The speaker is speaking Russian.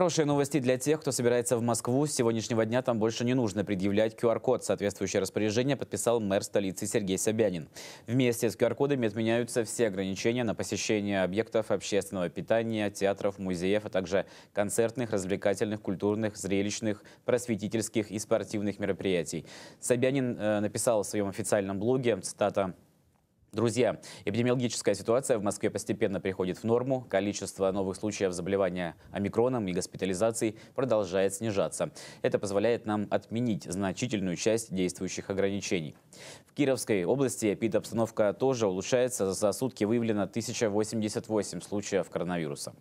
Хорошие новости для тех, кто собирается в Москву. С сегодняшнего дня там больше не нужно предъявлять QR-код. Соответствующее распоряжение подписал мэр столицы Сергей Собянин. Вместе с QR-кодами отменяются все ограничения на посещение объектов общественного питания, театров, музеев, а также концертных, развлекательных, культурных, зрелищных, просветительских и спортивных мероприятий. Собянин э, написал в своем официальном блоге, цитата, Друзья, эпидемиологическая ситуация в Москве постепенно приходит в норму. Количество новых случаев заболевания омикроном и госпитализаций продолжает снижаться. Это позволяет нам отменить значительную часть действующих ограничений. В Кировской области эпидобстановка тоже улучшается. За сутки выявлено 1088 случаев коронавируса.